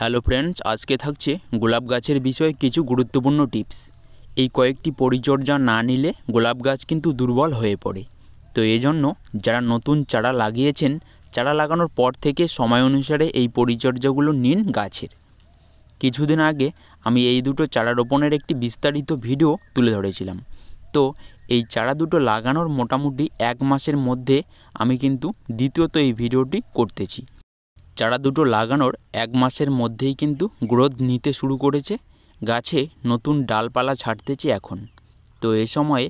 hello friends আজকে থাকছে গোলাপ গাছের বিষয়ে কিছু গুরুত্বপূর্ণ টিপস এই কয়েকটি পরিচর্যা না নিলে গোলাপ গাছ কিন্তু দুর্বল হয়ে পড়ে তো এজন্য যারা নতুন চারা লাগিয়েছেন চারা লাগানোর পর থেকে সময় অনুসারে এই পরিচর্যাগুলো নিন গাছের কিছুদিন আগে আমি এই দুটো চারা রোপণের একটি বিস্তারিত ভিডিও তুলে ধরেছিলাম তো এই চারা দুটো লাগানোর মোটামুটি এক মাসের মধ্যে আমি কিন্তু দ্বিতীয়ত এই ভিডিওটি করতেছি চারা দুটো লাগানোর এক মাসের মধ্যেই কিন্তু গ্রোথ নিতে শুরু করেছে গাছে নতুন ডালপালা ছাড়তেছে এখন তো এ সময়ে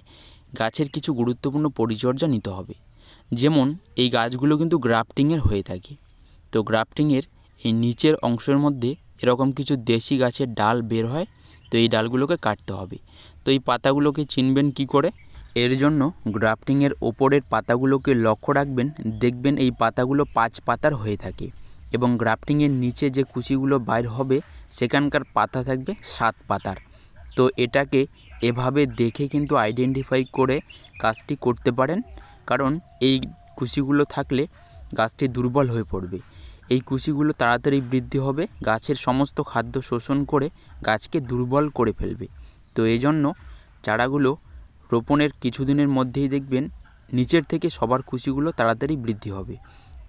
গাছের কিছু গুরুত্বপূর্ণ পরিচর্যা নিতে হবে যেমন এই গাছগুলো কিন্তু গ্রাফটিংয়ের হয়ে থাকে তো গ্রাফটিংয়ের এই নিচের অংশের মধ্যে এরকম কিছু দেশি গাছের ডাল বের হয় তো এই ডালগুলোকে কাটতে হবে তো এই পাতাগুলোকে চিনবেন কি করে এর জন্য গ্রাফটিংয়ের ওপরের পাতাগুলোকে লক্ষ্য রাখবেন দেখবেন এই পাতাগুলো পাঁচ পাতার হয়ে থাকে এবং গ্রাফটিংয়ের নিচে যে কুচিগুলো বাইর হবে সেখানকার পাতা থাকবে সাত পাতার তো এটাকে এভাবে দেখে কিন্তু আইডেন্টিফাই করে কাজটি করতে পারেন কারণ এই কুচিগুলো থাকলে গাছটি দুর্বল হয়ে পড়বে এই কুচিগুলো তাড়াতাড়ি বৃদ্ধি হবে গাছের সমস্ত খাদ্য শোষণ করে গাছকে দুর্বল করে ফেলবে তো এই জন্য চারাগুলো রোপণের কিছুদিনের মধ্যেই দেখবেন নিচের থেকে সবার কুচিগুলো তাড়াতাড়ি বৃদ্ধি হবে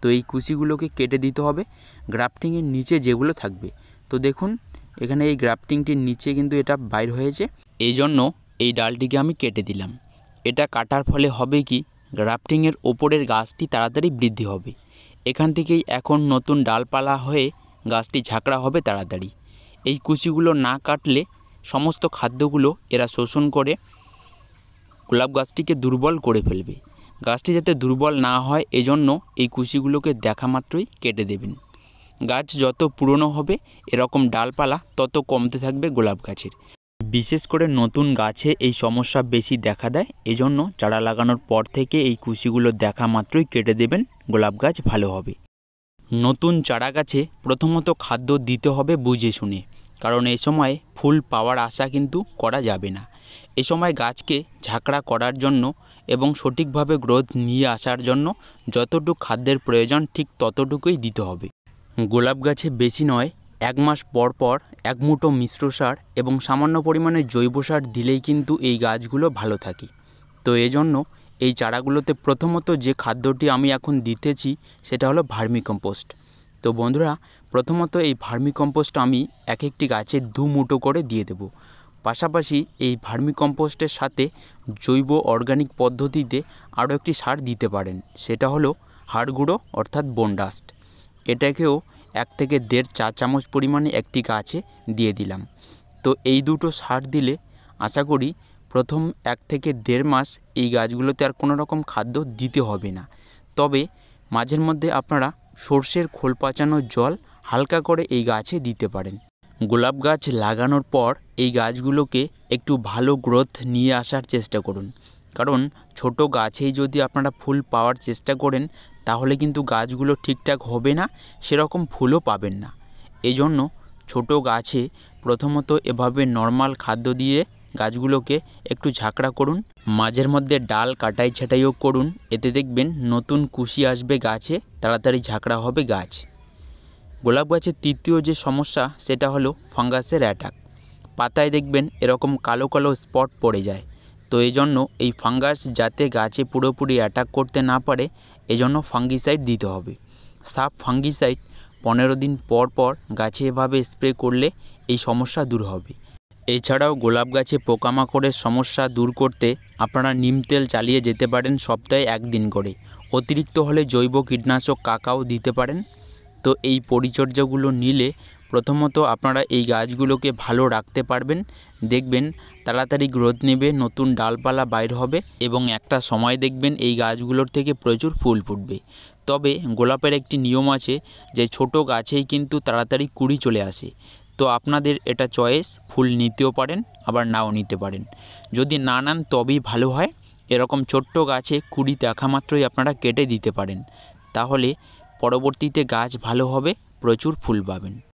তো এই কুচিগুলোকে কেটে দিতে হবে গ্রাফটিংয়ের নিচে যেগুলো থাকবে তো দেখুন এখানে এই গ্রাফটিংটির নিচে কিন্তু এটা বাইর হয়েছে এই জন্য এই ডালটিকে আমি কেটে দিলাম এটা কাটার ফলে হবে কি গ্রাফটিংয়ের ওপরের গাছটি তাড়াতাড়ি বৃদ্ধি হবে এখান থেকেই এখন নতুন ডালপালা হয়ে গাছটি ঝাঁকড়া হবে তাড়াতাড়ি এই কুচিগুলো না কাটলে সমস্ত খাদ্যগুলো এরা শোষণ করে গোলাপ গাছটিকে দুর্বল করে ফেলবে গাছটি যাতে দুর্বল না হয় এজন্য এই কুশিগুলোকে দেখা মাত্রই কেটে দেবেন গাছ যত পুরনো হবে এরকম ডালপালা তত কমতে থাকবে গোলাপ গাছের বিশেষ করে নতুন গাছে এই সমস্যা বেশি দেখা দেয় এজন্য চারা লাগানোর পর থেকে এই কুশিগুলো দেখা মাত্রই কেটে দেবেন গোলাপ গাছ ভালো হবে নতুন চারা গাছে প্রথমত খাদ্য দিতে হবে বুঝে শুনে কারণ এই সময় ফুল পাওয়ার আশা কিন্তু করা যাবে না এ সময় গাছকে ঝাঁকড়া করার জন্য এবং সঠিকভাবে গ্রোথ নিয়ে আসার জন্য যতটুকু খাদ্যের প্রয়োজন ঠিক ততটুকুই দিতে হবে গোলাপ গাছে বেশি নয় এক মাস পর পর এক মুঠো মিশ্র সার এবং সামান্য পরিমাণে জৈব সার দিলেই কিন্তু এই গাছগুলো ভালো থাকে তো এজন্য এই চারাগুলোতে প্রথমত যে খাদ্যটি আমি এখন দিতেছি সেটা হলো ভার্মিকম্পোস্ট তো বন্ধুরা প্রথমত এই ভার্মিকম্পোস্ট আমি এক একটি গাছে দু মুঠো করে দিয়ে দেবো পাশাপাশি এই ভার্মিকম্পোস্টের সাথে জৈব অর্গানিক পদ্ধতিতে আরও একটি সার দিতে পারেন সেটা হলো হাড় গুঁড়ো অর্থাৎ বনডাস্ট এটাকেও এক থেকে দেড় চা চামচ পরিমাণে একটি গাছে দিয়ে দিলাম তো এই দুটো সার দিলে আশা করি প্রথম এক থেকে দেড় মাস এই গাছগুলোতে আর কোনো রকম খাদ্য দিতে হবে না তবে মাঝের মধ্যে আপনারা সর্ষের খোল পাচানোর জল হালকা করে এই গাছে দিতে পারেন গোলাপ গাছ লাগানোর পর এই গাছগুলোকে একটু ভালো গ্রোথ নিয়ে আসার চেষ্টা করুন কারণ ছোটো গাছেই যদি আপনারা ফুল পাওয়ার চেষ্টা করেন তাহলে কিন্তু গাছগুলো ঠিকঠাক হবে না সেরকম ফুলও পাবেন না এই জন্য ছোটো গাছে প্রথমত এভাবে নর্মাল খাদ্য দিয়ে গাছগুলোকে একটু ঝাঁকড়া করুন মাঝের মধ্যে ডাল কাটাই ছাটাইও করুন এতে দেখবেন নতুন কুশি আসবে গাছে তাড়াতাড়ি ঝাঁকড়া হবে গাছ গোলাপ গাছের তৃতীয় যে সমস্যা সেটা হলো ফাঙ্গাসের অ্যাটাক পাতায় দেখবেন এরকম কালো কালো স্পট পড়ে যায় তো এই জন্য এই ফাঙ্গাস যাতে গাছে পুরোপুরি অ্যাটাক করতে না পারে এজন্য ফাঙ্গিসাইড দিতে হবে সাপ ফাঙ্গিসাইড পনেরো দিন পর পর গাছে এভাবে স্প্রে করলে এই সমস্যা দূর হবে এছাড়াও গোলাপ গাছে পোকামাকড়ের সমস্যা দূর করতে আপনারা নিম তেল চালিয়ে যেতে পারেন সপ্তাহে একদিন করে অতিরিক্ত হলে জৈব কীটনাশক কাকাও দিতে পারেন তো এই পরিচর্যাগুলো নিলে প্রথমত আপনারা এই গাছগুলোকে ভালো রাখতে পারবেন দেখবেন তাড়াতাড়ি গ্রোথ নেবে নতুন ডালপালা বাইর হবে এবং একটা সময় দেখবেন এই গাছগুলোর থেকে প্রচুর ফুল ফুটবে তবে গোলাপের একটি নিয়ম আছে যে ছোট গাছেই কিন্তু তাড়াতাড়ি কুড়ি চলে আসে তো আপনাদের এটা চয়েস ফুল নিতেও পারেন আবার নাও নিতে পারেন যদি না নান তবেই ভালো হয় এরকম ছোট্ট গাছে কুড়ি দেখা মাত্রই আপনারা কেটে দিতে পারেন তাহলে পরবর্তীতে গাছ ভালো হবে প্রচুর ফুল পাবেন